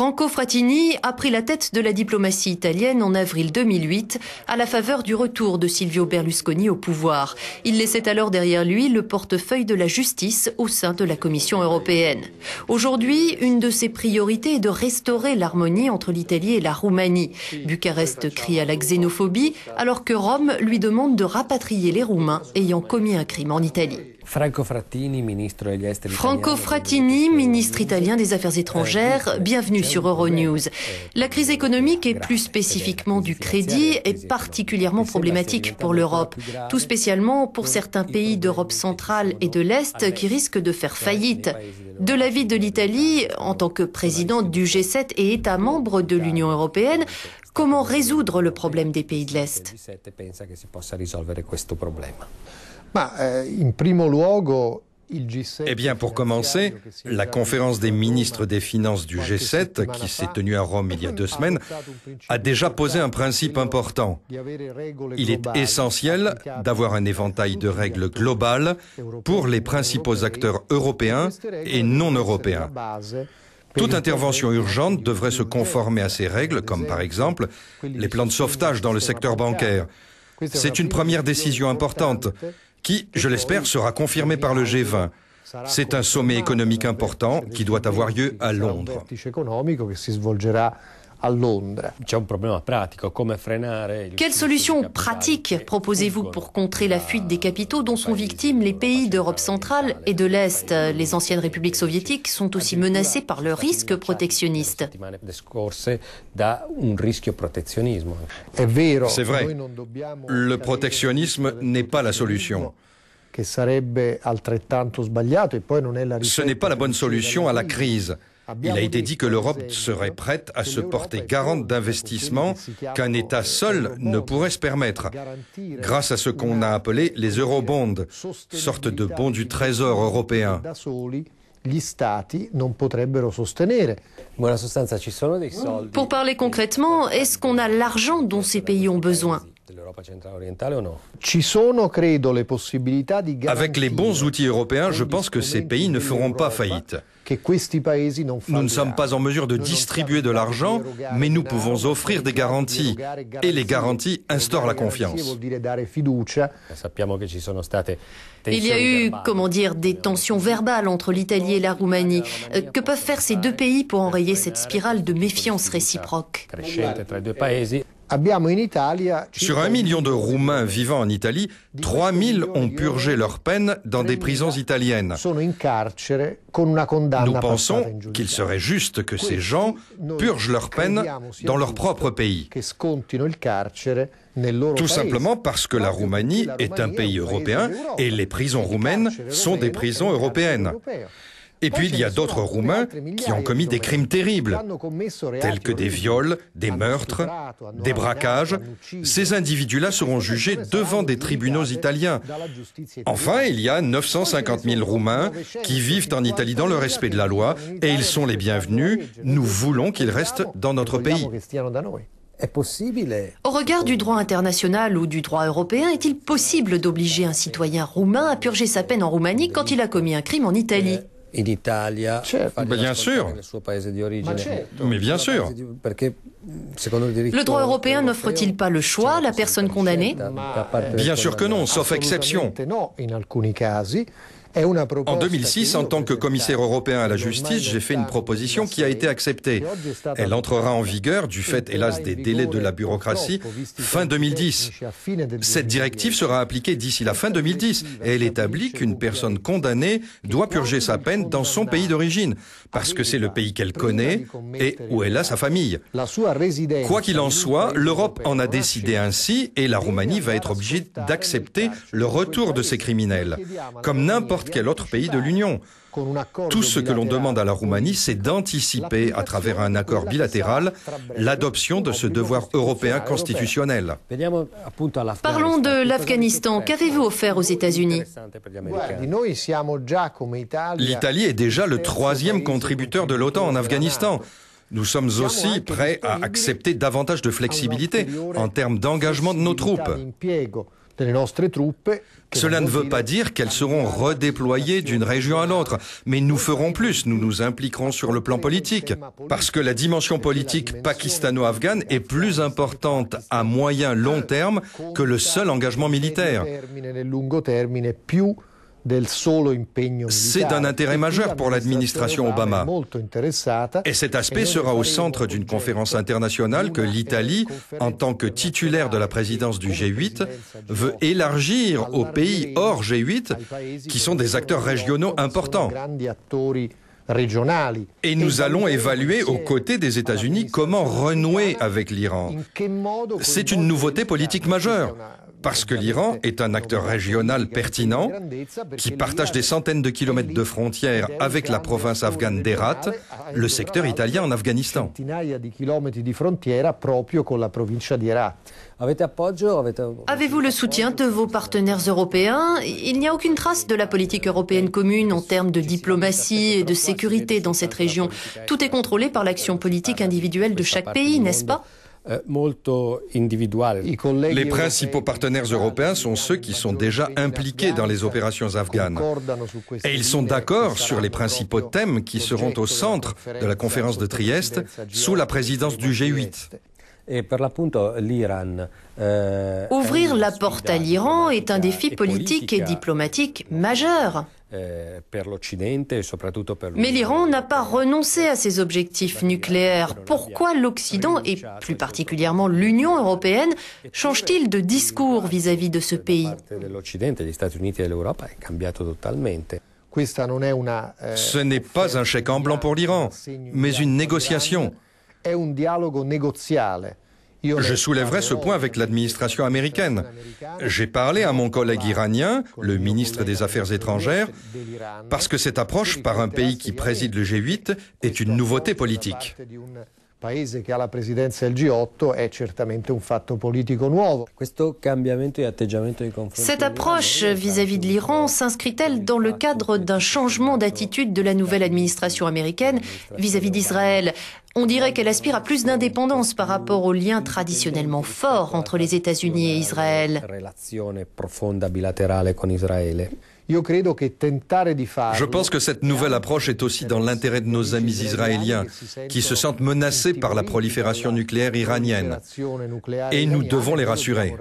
Franco Frattini a pris la tête de la diplomatie italienne en avril 2008 à la faveur du retour de Silvio Berlusconi au pouvoir. Il laissait alors derrière lui le portefeuille de la justice au sein de la Commission européenne. Aujourd'hui, une de ses priorités est de restaurer l'harmonie entre l'Italie et la Roumanie. Bucarest crie à la xénophobie alors que Rome lui demande de rapatrier les Roumains ayant commis un crime en Italie. Franco Frattini, ministre italien des Affaires étrangères, bienvenue sur Euronews. La crise économique et plus spécifiquement du crédit est particulièrement problématique pour l'Europe, tout spécialement pour certains pays d'Europe centrale et de l'Est qui risquent de faire faillite. De l'avis de l'Italie, en tant que présidente du G7 et État membre de l'Union européenne, comment résoudre le problème des pays de l'Est eh, primo eh bien, pour commencer, la conférence des ministres des Finances du G7, qui s'est tenue à Rome il y a deux ah, semaines, a déjà posé un principe important. Il est essentiel d'avoir un éventail de règles globales pour les principaux acteurs européens et non européens. Toute intervention urgente devrait se conformer à ces règles, comme par exemple les plans de sauvetage dans le secteur bancaire. C'est une première décision importante qui, je l'espère, sera confirmé par le G20. C'est un sommet économique important qui doit avoir lieu à Londres à Londres. Quelle solution pratique proposez-vous pour contrer la fuite des capitaux dont sont victimes les pays d'Europe centrale et de l'Est Les anciennes républiques soviétiques sont aussi menacées par le risque protectionniste. C'est vrai, le protectionnisme n'est pas la solution. E Ce n'est pas la bonne solution à la crise. Il a été dit que l'Europe serait prête à se porter garante d'investissements qu'un État seul ne pourrait se permettre, grâce à ce qu'on a appelé les eurobonds, sorte de bons du trésor européen. Pour parler concrètement, est-ce qu'on a l'argent dont ces pays ont besoin Avec les bons outils européens, je pense que ces pays ne feront pas faillite. Nous ne sommes pas en mesure de distribuer de l'argent, mais nous pouvons offrir des garanties. Et les garanties instaurent la confiance. Eh, Il y a eu, comment dire, des tensions verbales entre l'Italie et la Roumanie. Euh, que peuvent faire ces deux pays pour enrayer cette spirale de méfiance réciproque sur un million de Roumains vivant en Italie, 3 000 ont purgé leur peine dans des prisons italiennes. Nous pensons qu'il serait juste que ces gens purgent leur peine dans leur propre pays. Tout simplement parce que la Roumanie est un pays européen et les prisons roumaines sont des prisons européennes. Et puis il y a d'autres Roumains qui ont commis des crimes terribles, tels que des viols, des meurtres, des braquages. Ces individus-là seront jugés devant des tribunaux italiens. Enfin, il y a 950 000 Roumains qui vivent en Italie dans le respect de la loi et ils sont les bienvenus. Nous voulons qu'ils restent dans notre pays. Au regard du droit international ou du droit européen, est-il possible d'obliger un citoyen roumain à purger sa peine en Roumanie quand il a commis un crime en Italie bien sûr. Mais bien sûr. Le droit européen n'offre-t-il pas le choix à la personne condamnée Bien sûr que non, sauf exception. En 2006, en tant que commissaire européen à la justice, j'ai fait une proposition qui a été acceptée. Elle entrera en vigueur, du fait, hélas, des délais de la bureaucratie, fin 2010. Cette directive sera appliquée d'ici la fin 2010 et elle établit qu'une personne condamnée doit purger sa peine dans son pays d'origine, parce que c'est le pays qu'elle connaît et où elle a sa famille. Quoi qu'il en soit, l'Europe en a décidé ainsi et la Roumanie va être obligée d'accepter le retour de ces criminels. Comme n'importe quel autre pays de l'Union. Tout ce que l'on demande à la Roumanie, c'est d'anticiper, à travers un accord bilatéral, l'adoption de ce devoir européen constitutionnel. Parlons de l'Afghanistan. Qu'avez-vous offert aux États-Unis L'Italie est déjà le troisième contributeur de l'OTAN en Afghanistan. Nous sommes aussi prêts à accepter davantage de flexibilité en termes d'engagement de nos troupes. Cela ne veut pas dire qu'elles seront redéployées d'une région à l'autre, mais nous ferons plus, nous nous impliquerons sur le plan politique, parce que la dimension politique pakistano-afghane est plus importante à moyen long terme que le seul engagement militaire. C'est un intérêt e majeur pour l'administration Obama. Et cet e aspect sera au centre d'une conférence internationale que l'Italie, en tant que titulaire de la présidence du G8, veut élargir aux pays hors G8, qui sont des acteurs régionaux importants. Et nous allons évaluer aux côtés des États-Unis comment renouer avec l'Iran. C'est une nouveauté politique majeure parce que l'Iran est un acteur régional pertinent qui partage des centaines de kilomètres de frontières avec la province afghane d'Erat, le secteur italien en Afghanistan. Avez-vous le soutien de vos partenaires européens Il n'y a aucune trace de la politique européenne commune en termes de diplomatie et de sécurité dans cette région. Tout est contrôlé par l'action politique individuelle de chaque pays, n'est-ce pas eh, les principaux partenaires européens sont ceux qui sont déjà impliqués dans les opérations afghanes. Et ils sont d'accord sur les principaux thèmes qui seront au centre de la conférence de Trieste sous la présidence du G8. Et l'Iran. Eh, Ouvrir la porte à l'Iran est un défi e politique et diplomatique majeur. Eh, e mais l'Iran n'a pas renoncé à ses objectifs nucléaires. Pourquoi l'Occident, et plus particulièrement l'Union européenne, change-t-il de discours vis-à-vis -vis de ce pays e eh, Ce n'est pas un chèque en blanc pour l'Iran, mais une négociation. Je soulèverai ce point avec l'administration américaine. J'ai parlé à mon collègue iranien, le ministre des Affaires étrangères, parce que cette approche par un pays qui préside le G8 est une nouveauté politique pays qui a la présidence du G8 est certainement un fatto politico e Cette approche vis-à-vis -vis de l'Iran s'inscrit-elle dans le cadre d'un changement d'attitude de la nouvelle administration américaine vis-à-vis d'Israël on dirait qu'elle aspire à plus d'indépendance par rapport aux liens traditionnellement forts entre les États-Unis et Israël. Je pense que cette nouvelle approche est aussi dans l'intérêt de nos amis israéliens qui se sentent menacés par la prolifération nucléaire iranienne et nous devons les rassurer.